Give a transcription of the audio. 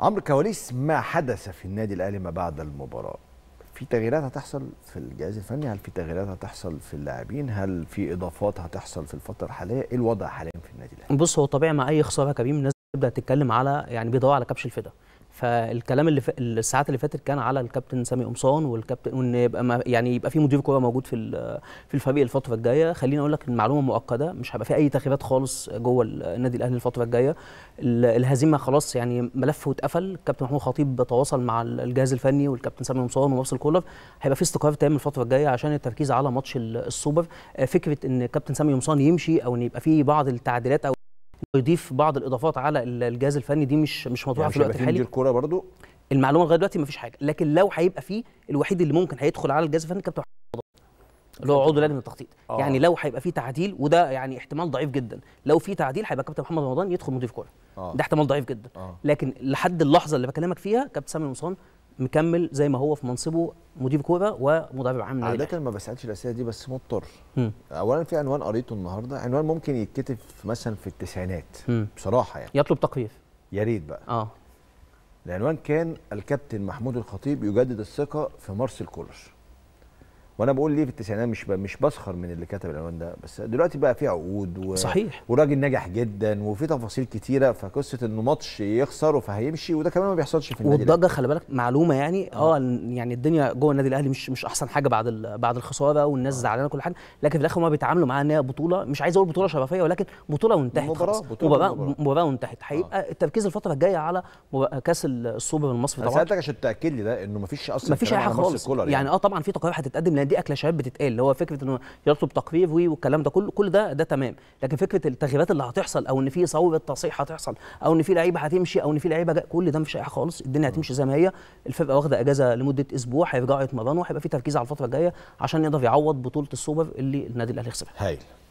عمرو كواليس ما حدث في النادي الاهلي ما بعد المباراه في تغييرات هتحصل في الجهاز الفني هل في تغييرات هتحصل في اللاعبين هل في اضافات هتحصل في الفتره الحاليه ايه الوضع حاليا في النادي الاهلي بص هو طبيعي مع اي خساره كريم الناس تبدا تتكلم على يعني بيدوروا على كبش الفداء فالكلام اللي ف... الساعات اللي فاتت كان على الكابتن سامي قمصان والكابتن وان يبقى ما... يعني يبقى في مدير كوره موجود في ال... في الفريق الفتره الجايه خليني اقول لك المعلومه مؤكده مش هيبقى في اي تغييرات خالص جوه النادي الاهلي الفتره الجايه الهزيمه خلاص يعني ملفه اتقفل الكابتن محمود خطيب تواصل مع الجهاز الفني والكابتن سامي قمصان ومارسيل كولر هيبقى في استقرار تام الفتره الجايه عشان التركيز على ماتش السوبر آه، فكره ان كابتن سامي قمصان يمشي او ان يبقى في بعض التعديلات او يضيف بعض الاضافات على الجهاز الفني دي مش مش مطروحه يعني في الوقت الحالي الكوره برضو المعلومه لغايه دلوقتي مفيش حاجه لكن لو هيبقى فيه الوحيد اللي ممكن هيدخل على الجهاز الفني كابتن اللي هو عضو لجنه التخطيط آه. يعني لو هيبقى فيه تعديل وده يعني احتمال ضعيف جدا لو في تعديل هيبقى كابتن محمد رمضان يدخل مضيف كوره آه. ده احتمال ضعيف جدا آه. لكن لحد اللحظه اللي بكلمك فيها كابتن سامي المصان مكمل زي ما هو في منصبه مدير كوره ومدرب عام نادي عاده ما بسالش الاسئله دي بس مضطر اولا في عنوان قريته النهارده عنوان ممكن يتكتب مثلا في التسعينات م. بصراحه يعني يطلب تقرير يا ريت بقى اه العنوان كان الكابتن محمود الخطيب يجدد الثقه في مارسيل كولر وانا بقول ليه في التسعينات مش مش بسخر من اللي كتب العنوان ده بس دلوقتي بقى في عقود و... صحيح وراجل نجح جدا وفي تفاصيل كتيره فقصه انه ماتش يخسر فهيمشي وده كمان ما بيحصلش في النادي والضجه خلي بالك معلومه يعني آه. اه يعني الدنيا جوه النادي الاهلي مش مش احسن حاجه بعد ال... بعد الخساره والناس آه. زعلانه كل حاجه لكن في الاخر هم بيتعاملوا معاها ان هي بطوله مش عايز اقول بطوله شرفيه ولكن بطوله وانتهت مباراه مباراه مباراه وانتهت آه. هيبقى التركيز الفتره الجايه على كاس السوبر المصري طبعا سالتك عشان تاكد لي ده انه مفيش اصلا مفيش اي حاجه خالص يعني, يعني اه طبعا في تقارير هتتقدم دي اكله شباب بتتقال اللي هو فكره انه يطلب تقرير والكلام ده كله كل ده ده تمام لكن فكره التغييرات اللي هتحصل او ان في صعوبه تصحيح هتحصل او ان في لعيبه هتمشي او ان في لعيبه كل ده مفيش اي حاجه خالص الدنيا هتمشي زي ما هي الفرقه واخده اجازه لمده اسبوع هيرجعوا يتمرنوا وهيبقى في تركيز على الفتره الجايه عشان يقدر يعوض بطوله السوبر اللي النادي الاهلي خسرها هايل